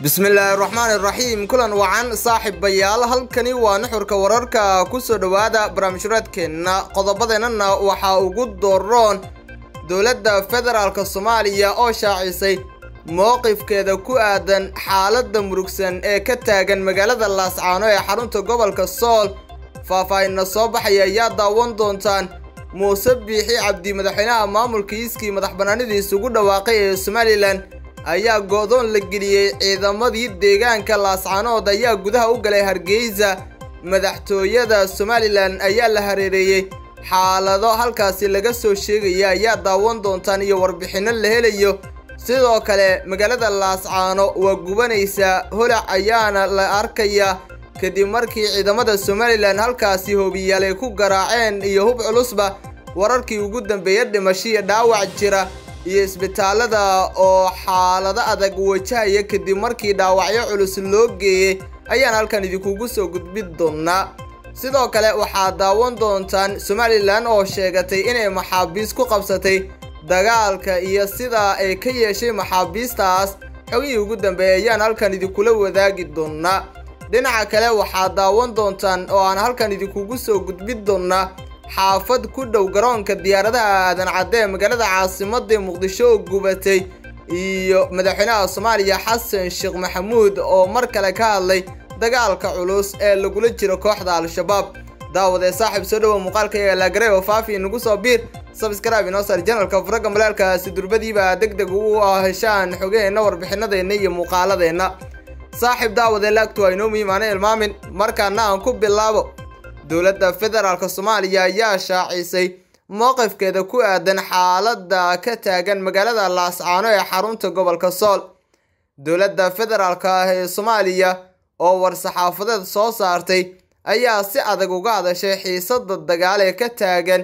bismillaahi raxmaan iraxiim kulan wacan saaxib bayaal halkani waa nuxurka wararka kusoo dhowaada barnaamijhuraadkeenna qodobadeenana waxaa ugu dooroon dowladda federaalk soomaaliya oo shaacisay mowqifkeeda ku aadan xaaladda murugsan ee ka taagan magaalada laascaano ee xarunta gobolka sool faahfaahinna soo baxaya ayaa daawan doontaan muuse biixi cabdi madaxweynaha maamulka iiskii madax bannaanidiis ugu dhawaaqay ee somalilan ayaa go'doon la geliyey ciidamadii deegaanka laascaanood ayaa gudaha u galay hargeysa madaxtooyada somalilan ayaa la hareereeyey xaalado halkaasi laga soo sheegaya ayaa daawan doontaan iyo warbixinno la helayo sidoo kale magaalada laascaano waa gubanaysaa holac ayaana la arkayaa kadib markii ciidamada somalilan halkaasi hoobiyaalay ku garaaceen iyo hub culusba wararkii ugu dambeeya dhimashiya dhaawac jira iyo isbitaalada oo xaalado adag wajahaya kadib markii dhaawacyo culus loo geeyey ayaan halkan idinkugu soo gudbin doonnaa sidoo kale waxaad daawan doontaan somalilan oo sheegatay inay maxaabiis ku qabsatay dagaalka iyo sidaa ay ka yeeshay maxaabiistaas xogihii ugu dambeeya ayaan halkan idinkula wadaagi doonnaa dhinaca kale waxaad daawan doontaan oo aan halkan idinkugu soo gudbin doonnaa xaafad ku dhow garoonka diyaaradaha aadan cadde ee magaalada caasimadii muqdisho oo gubatay iyo madaxweynaha soomaaliya xasan sheekh maxamuud oo mar kale ka hadlay dagaalka culus ee lagula jiro kooxda al-shabaab daawadee saaxib soo dhowow muuqaalka eelagarey oo faafi nagu soo biir sabskrib inoo saar janalka furagga malaalkaasi durbadiiba deg deg u ah heshaan xogaheenna warbixinadeenna iyo muuqaaladeenna saaxiib daawade laagtu waa inoo muhiim aana ilmaamin markaana aan ku bilaabo dowladda federaalka soomaaliya ayaa shaacisay mowqifkeeda ku aadan xaalada ka taagan magaalada laascaano ee xarunta gobolka sool dowladda federaalka ah ee soomaaliya oo war-saxaafadeed soo saartay ayaa si adag uga hadashay xiisadda dagaal ee ka taagan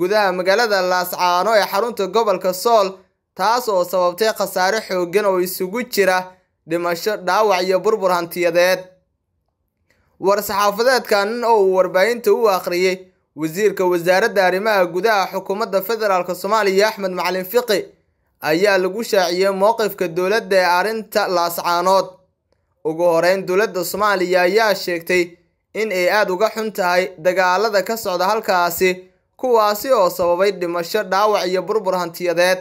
gudaha magaalada laascaano ee xarunta gobolka sool taas oo sababtay khasaare xooggan oo isugu jira dhimasho dhaawac iyo burbur hantiyadeed war-saxaafadeedkan oo uu warbaahinta u akhriyey wasiirka wasaaradda arrimaha gudaha xukuumadda federaalk soomaaliya axmed macalin fiqi ayaa lagu shaaciyey mowqifka dowladda ee arrinta laascaanood ugu horeyn dowladda soomaaliya ayaa sheegtay in ay aada uga xun tahay dagaalada ka socda halkaasi kuwaasi oo sababay dhimasho dhaawac iyo burbur hantiyadeed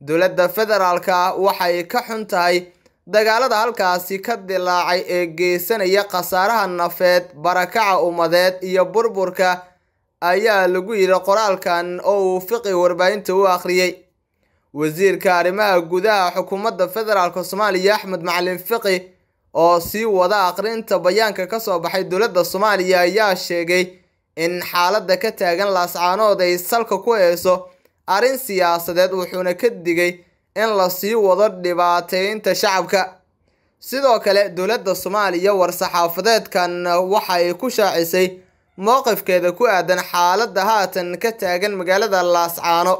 dowladda federaalka waxay ka xun tahay dagaalada halkaasi ka dilaacay ee geysanaya khasaaraha nafeed barakaca ummadeed iyo burburka ayaa lagu yidhi qoraalkan oo uu fiqi warbaahinta u akhriyey wasiirka arrimaha gudaha xukuumadda federaalk soomaaliya axmed macalin fiqi oo sii wada akhrinta bayaanka ka soo baxay dowladda soomaaliya ayaa sheegay in xaaladda ka taagan laascaanood ay salka ku heyso arrin siyaasadeed wuxuuna ka digay in la sii wado dhibaateynta shacabka sidoo kale dowladda soomaaliya war-saxaafadeedkan waxay ku shaacisay mowqifkeeda ku aadan xaaladda haatan ka taagan magaalada laascaano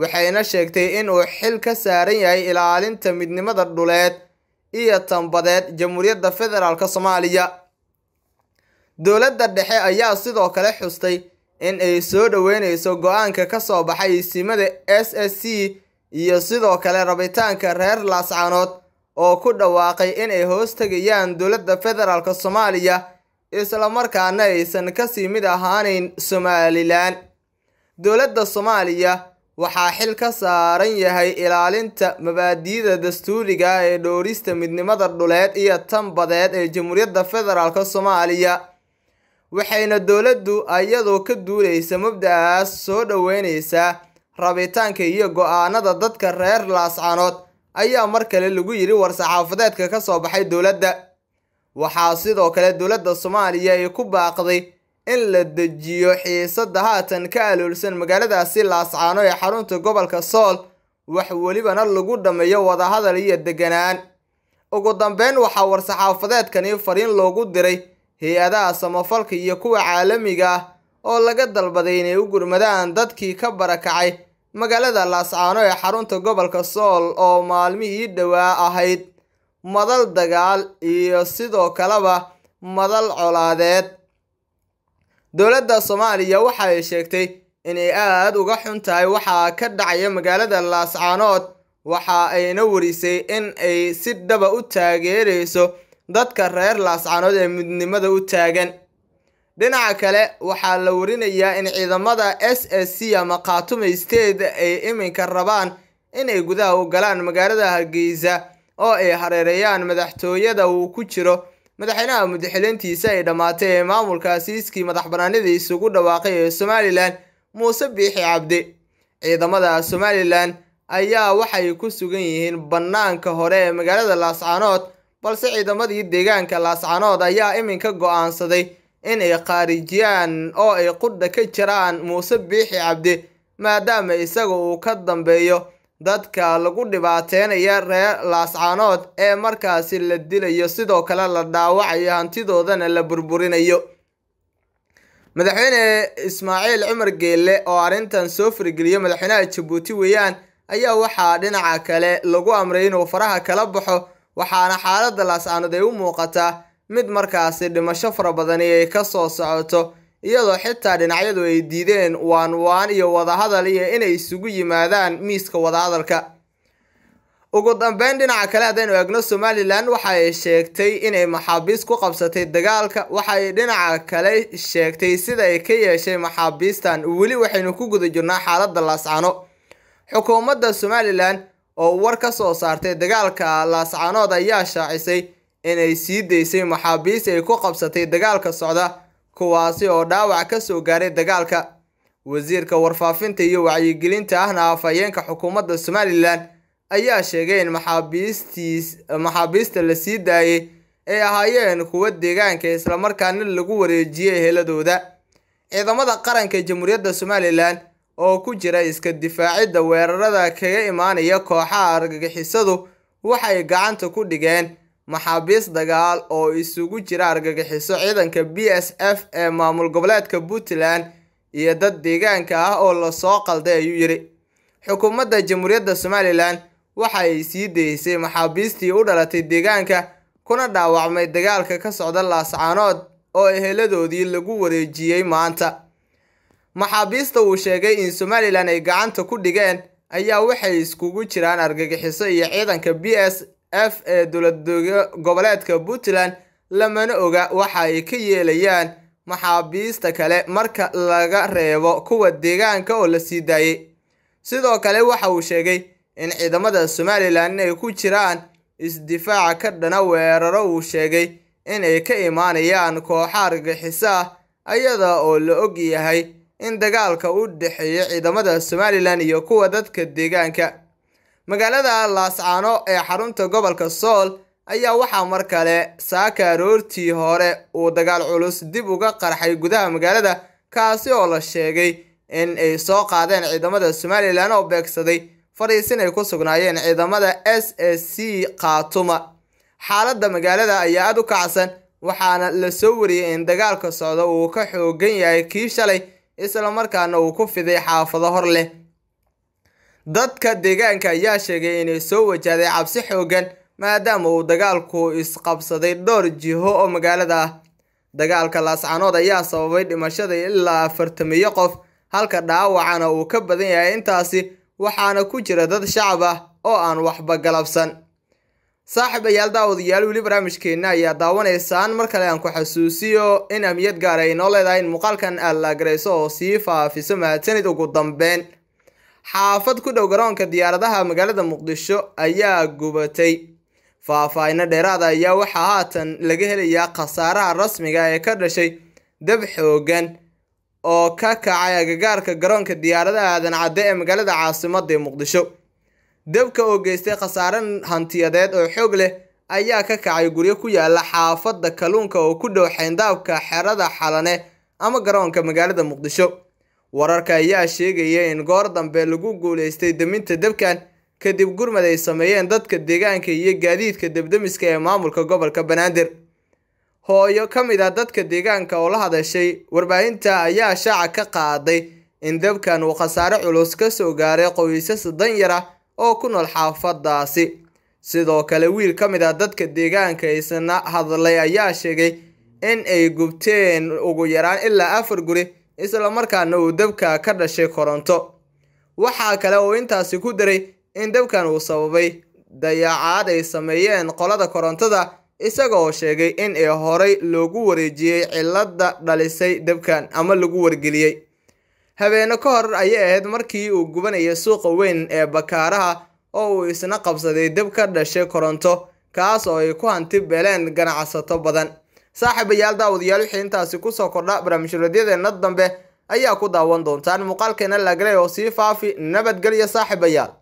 waxayna sheegtay in uu xil ka saaran yahay ilaalinta midnimada dhuleed iyo tanbadeed jamhuuriyadda federaalk soomaaliya dowladda dhexe ayaa sidoo kale xustay in ay soo dhoweyneyso go-aanka ka soo baxay isimada s s c iyo sidoo kale rabitaanka reer laascanood oo ku dhawaaqay inay hoos tegayaan dowladda federaalk soomaaliya islamarkaana aysan kasii mid ahaanayn somalilan dowladda soomaaliya waxaa xil ka saaran yahay ilaalinta mabaadiida dastuuriga ee dhowrista midnimada dhuleed iyo tan badeed ee jamhuuriyadda federaalk soomaaliya waxayna dowladdu iyadoo ka duuleysa mabda soo dhoweyneysaa rabitaanka iyo go'aanada dadka reer laascaanood ayaa mar kale lagu yidhi war-saxaafadeedka ka soo baxay dowladda waxaa sidoo kale dowladda soomaaliya ay ku baaqday in la dejiyo xiisadda haatan ka aloolsan magaaladaasi laascaano ee xarunta gobolka sool wax welibana lagu dhammeeyo wadahadal iyo degganaan ugu dambeyn waxaa war-saxaafadeedkani fariin loogu diray hay-adaha samafalka iyo kuwa caalamiga ah oo laga dalbaday inay u gurmadaan dadkii ka barakacay magaalada laascaano ee xarunta gobolka sool oo maalmihii dhowaa ahayd madal dagaal iyo sidoo kaleba madal colaadeed dowladda soomaaliya waxay sheegtay inay aad uga xun tahay waxaa ka dhacaya magaalada laascaanood waxa ayna warisay in ay si dhaba ah u taageerayso dadka reer laascaanood ee midnimada u taagan dhinaca kale waxaa la warinayaa in ciidamada s s c ama khaatume state ay iminka rabaan inay gudaha u galaan magaalada hargeysa oo ay hareereeyaan madaxtooyada uu ku jiro madaxweynaha mudaxileyntiisa ay dhammaatay ee maamulka madax madaxbanaanida isugu dhawaaqay ee somalilan muuse biixi cabdi ciidamada somalilan ayaa waxay ku sugan yihiin bannaanka hore ee magaalada laascanood balse ciidamadii deegaanka laascanood ayaa iminka go'aansaday inay khaarijiyaan oo ay qudha ka jiraan muuse biixi cabdi maadaama isaga uu ka dambeeyo dadka lagu dhibaateynaya reer laascaanood ee markaasi la dilayo sidoo kale la dhaawacayo hantidoodana la burburinayo madaxweyne ismaaciil cumar geelle oo arrintan soo fargeliyay madaxweynaha jabuuti weeyaan ayaa waxaa dhinaca kale lagu amray inuu faraha kala baxo waxaana xaaladda laascaanood ay u muuqataa mid markaasi dhimasho fara badani ay ka soo socoto iyadoo xitaa dhinacyadu ay diideen waan waan iyo wadahadal iyo inay isugu yimaadaan miiska wadahadalka ugu dambeyn dhinaca kale haddaynu egno somalilan waxa ay sheegtay inay maxaabiis ku qabsatay dagaalka waxa ay dhinaca kale sheegtay sida ay ka yeeshay maxaabiistan weli waxaynu ku guda jirnaa xaaladda laascano xukuumadda somalilan oo war ka soo saartay dagaalka laascanood ayaa shaacisay inay sii deysay maxaabiis ay ku qabsatay dagaalka socda kuwaasi oo dhaawac ka soo gaaray dagaalka wasiirka warfaafinta iyo wacyigelinta ahna afhayeenka xukuumadda somalilan ayaa sheegay in maxaabiista la sii daayay ay ahaayeen kuwa deegaanka islamarkaana lagu wareejiyey heladooda ciidamada qaranka jamhuuriyadda somalilan oo ku jira iska difaacidda weerarada kaga imaanaya kooxaha argagixisadu waxay gacanta ku dhigeen maxaabiis dagaal oo isugu jira argagixiso ciidanka b s f ee maamul goboleedka puntland iyo dad deegaanka ah oo lasoo qalday ayuu yidhi xukuumadda jamhuuriyadda somalilan waxa ay sii daysay maxaabiistii u dhalatay deegaanka kuna dhaawacmay dagaalka ka socda laascaanood oo eheladoodii lagu wareejiyey maanta maxaabiista uu sheegay in somalilan ay gacanta ku dhigeen ayaa waxay iskugu jiraan argagixiso iyo ciidanka b s f ee dowlad goboleedka puntland lamana oga waxa ay ka yeelayaan maxaabiista kale marka laga reebo kuwa deegaanka oo la sii daayey sidoo kale waxa uu sheegay in ciidamada somalilan ay ku jiraan isdifaaca ka dhana ah weeraro uu sheegay inay ka imaanayaan kooxa argixisa ayada oo la og yahay in dagaalka u dhexeeya ciidamada somalilan iyo kuwa dadka deegaanka magaalada laascaano ee xarunta gobolka sool ayaa waxaa mar kale saaka aroortii hore uu dagaal culus dib uga qarxay gudaha magaalada kaasi oo la sheegay in ay soo qaadeen ciidamada somalilan oo beegsaday fadhiisin ay ku sugnaayeen ciidamada s s c khaatuma xaaladda magaalada ayaa aad u kacsan waxaana la soo wariyey in dagaalka socda uu ka xooggan yahay kii shalay isla markaana uu ku fiday xaafado hor leh dadka deegaanka ayaa sheegay inay soo wajahday cabsi xoogan maadaama uu dagaalku isqabsaday dhowr jiho oo magaalada ah dagaalka laascanood ayaa sababay dhimashada ilaa afartamiyo qof halka dhaawacana uu ka badan yahay intaasi waxaana ku jira dad shacab ah oo aan waxba galabsan saaxiibayaal daawadayaal weli barnaamijkeenna ayaa daawanaysaan mar kale aan ku xasuusiyo in ahmiyad gaar ay noo leedahay in muuqaalkan aad la agarayso oo sii faafiso mahadsanid ugu dambeyn xaafad ku dhow garoonka diyaaradaha magaalada muqdisho ayaa gubatay faahfaahino dheeraada ah ayaa waxaa haatan laga helayaa khasaaraha rasmiga ah ee ka dhashay dab xoogan oo ka kacay agagaarka garoonka diyaaradaha aadan cadde ee magaalada caasimada ee muqdisho dabka oo geystay khasaaran hantiyadeed oo xoog leh ayaa ka kacay guryo ku yaalla xaafadda kalluunka oo ku dhow xeyndaabka xerada xalane ama garoonka magaalada muqdisho wararka ayaa sheegaya in goor dambe lagu guulaystay deminta debkan kadib gurmad ay sameeyeen dadka deegaanka iyo gaadiidka debdemiska ee maamulka gobolka banaadir hooyo ka mid ah dadka deegaanka oo la hadashay warbaahinta ayaa shaaca ka qaaday in debkan uu khasaare culus ka soo gaaray qoysas danyar ah oo ku nool xaafadaasi sidoo kale wiil ka mid ah dadka deegaanka isna hadlay ayaa sheegay in ay gubteen ugu yaraan ilaa afar guri isla markaana uu dabka ka dhashay koronto waxaa kale uu intaasi ku daray in dabkan uu sababay dayacaad ay sameeyeen qolada korontada isagaoo sheegay in ee horay loogu wareejiyey cilladda dhalisay dabkan ama lagu wargeliyey habeene ka hor ayay ahayd markii uu gubanayay suuqa weyn ee bakaaraha oo uu isna qabsaday dab ka dhashay koronto kaas oo ay ku hanti beeleen ganacsato badan saaxiibayaal daawadayaal wixii intaasi ku soo kordha barnaamijhuradyadeenna dambe ayaa ku daawan doontaan muuqaalkeena laagray oo sii faafi nabadgelya saaxiibayaal